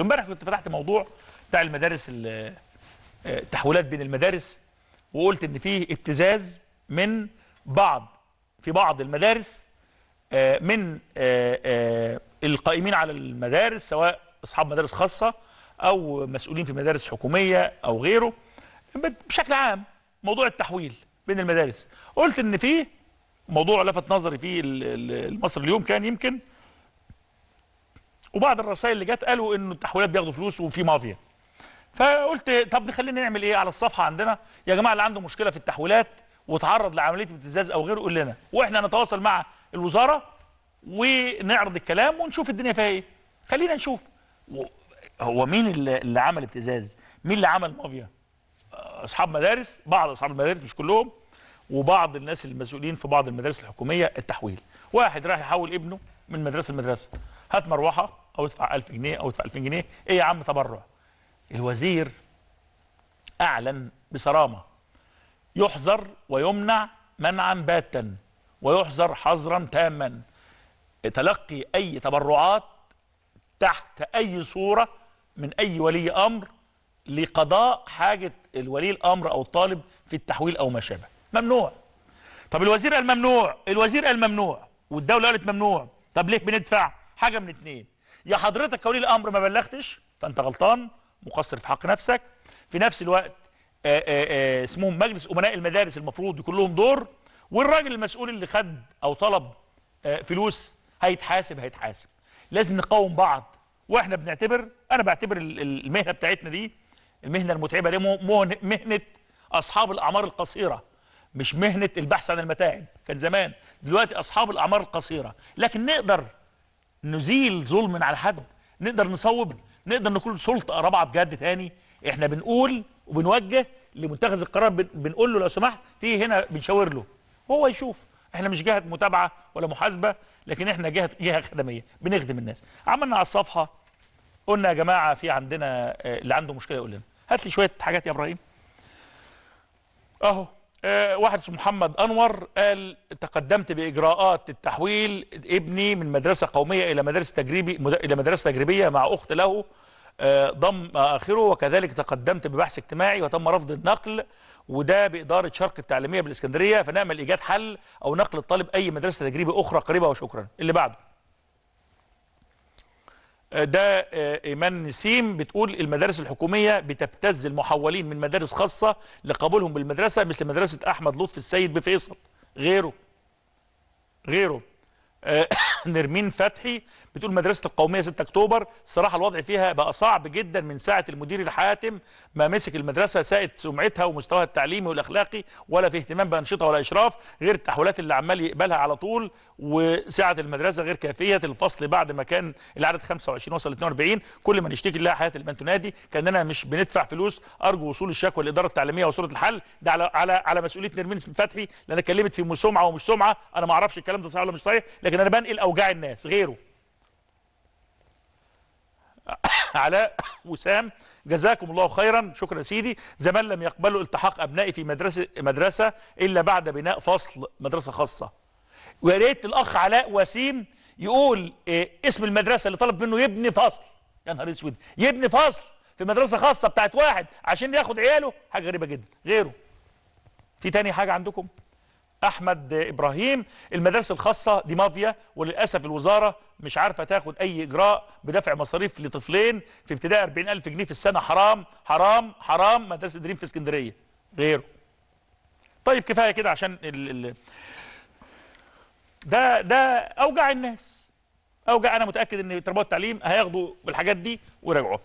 امبارح كنت فتحت موضوع بتاع المدارس آه، التحويلات بين المدارس وقلت ان فيه ابتزاز من بعض في بعض المدارس آه، من آه، القائمين على المدارس سواء اصحاب مدارس خاصه او مسؤولين في مدارس حكوميه او غيره بشكل عام موضوع التحويل بين المدارس قلت ان فيه موضوع لفت نظري فيه مصر اليوم كان يمكن وبعض الرسائل اللي جت قالوا انه التحويلات بياخدوا فلوس وفي مافيا فقلت طب خلينا نعمل ايه على الصفحه عندنا يا جماعه اللي عنده مشكله في التحويلات وتعرض لعمليه ابتزاز او غيره قول لنا واحنا نتواصل مع الوزاره ونعرض الكلام ونشوف الدنيا فيها ايه خلينا نشوف هو مين اللي عمل ابتزاز مين اللي عمل مافيا اصحاب مدارس بعض اصحاب المدارس مش كلهم وبعض الناس المسؤولين في بعض المدارس الحكوميه التحويل واحد رايح يحول ابنه من مدرسه لمدرسه هات مروحه او ادفع 1000 جنيه او ادفع 2000 جنيه ايه يا عم تبرع الوزير اعلن بصرامه يحظر ويمنع منعا باتا ويحظر حظرا تاما تلقي اي تبرعات تحت اي صوره من اي ولي امر لقضاء حاجه الولي الامر او الطالب في التحويل او ما شابه ممنوع طب الوزير قال ممنوع الوزير قال ممنوع والدوله قالت ممنوع طب ليه بندفع حاجه من اتنين يا حضرتك ولي الامر ما بلغتش فانت غلطان مقصر في حق نفسك في نفس الوقت آآ آه، آآ آه، آه، اسمهم مجلس امناء المدارس المفروض يكون لهم دور والراجل المسؤول اللي خد او طلب فلوس هيتحاسب هيتحاسب لازم نقاوم بعض واحنا بنعتبر انا بعتبر المهنه بتاعتنا دي المهنه المتعبه دي مهنه اصحاب الاعمار القصيره مش مهنه البحث عن المتاعب كان زمان دلوقتي اصحاب الاعمار القصيره لكن نقدر نزيل ظلم على حد نقدر نصوب نقدر نكون سلطه رابعه بجد تاني احنا بنقول وبنوجه لمتخذ القرار بنقول له لو سمحت تيجي هنا بنشاور له وهو يشوف احنا مش جهه متابعه ولا محاسبه لكن احنا جهه جهه خدميه بنخدم الناس عملنا على الصفحه قلنا يا جماعه في عندنا آه، اللي عنده مشكله يقول لنا هات لي شويه حاجات يا ابراهيم اهو آه، واحد اسمه محمد أنور قال تقدمت بإجراءات التحويل ابني من مدرسة قومية إلى مدرسة تجريبي إلى مدرسة تجريبية مع أخت له آه، ضم آخره وكذلك تقدمت ببحث اجتماعي وتم رفض النقل وده بإدارة شرق التعليمية بالإسكندرية فنأمل إيجاد حل أو نقل الطالب أي مدرسة تجريبي أخرى قريبة وشكرا اللي بعده ده آه، ايمان نسيم بتقول المدارس الحكوميه بتبتز المحولين من مدارس خاصه لقبولهم بالمدرسه مثل مدرسه احمد لطفي السيد بفيصل غيره غيره آه، نرمين فتحي بتقول مدرسه القوميه 6 اكتوبر صراحة الوضع فيها بقى صعب جدا من ساعه المدير الحاتم ما مسك المدرسه ساءت سمعتها ومستواها التعليمي والاخلاقي ولا في اهتمام بانشطه ولا اشراف غير التحويلات اللي عمال يقبلها على طول وسعه المدرسه غير كافيه الفصل بعد ما كان العدد 25 وصل 42 كل ما نشتكي لها حياه البنت نادي كاننا مش بندفع فلوس ارجو وصول الشكوى للاداره التعليميه وصوره الحل ده على على على مسؤوليه نرمين فتحي لان اتكلمت في سمعه ومش سمعه انا ما اعرفش الكلام ده صحيح ولا مش صحيح لكن انا بنقل او اوجاع الناس غيره علاء وسام جزاكم الله خيرا شكرا سيدي زمان لم يقبلوا التحاق ابنائي في مدرسه مدرسه الا بعد بناء فصل مدرسه خاصه ويا ريت الاخ علاء وسيم يقول إيه اسم المدرسه اللي طلب منه يبني فصل يا نهار اسود يبني فصل في مدرسه خاصه بتاعت واحد عشان ياخد عياله حاجه غريبه جدا غيره في تاني حاجه عندكم احمد ابراهيم المدارس الخاصه دي مافيا وللاسف الوزاره مش عارفه تاخد اي اجراء بدفع مصاريف لطفلين في ابتدائي 40000 جنيه في السنه حرام حرام حرام مدرسه دريم في اسكندريه غيره طيب كفايه كده عشان ال ال ده ده اوجع الناس اوجع انا متاكد ان التربيه والتعليم هياخدوا الحاجات دي ويرجعوا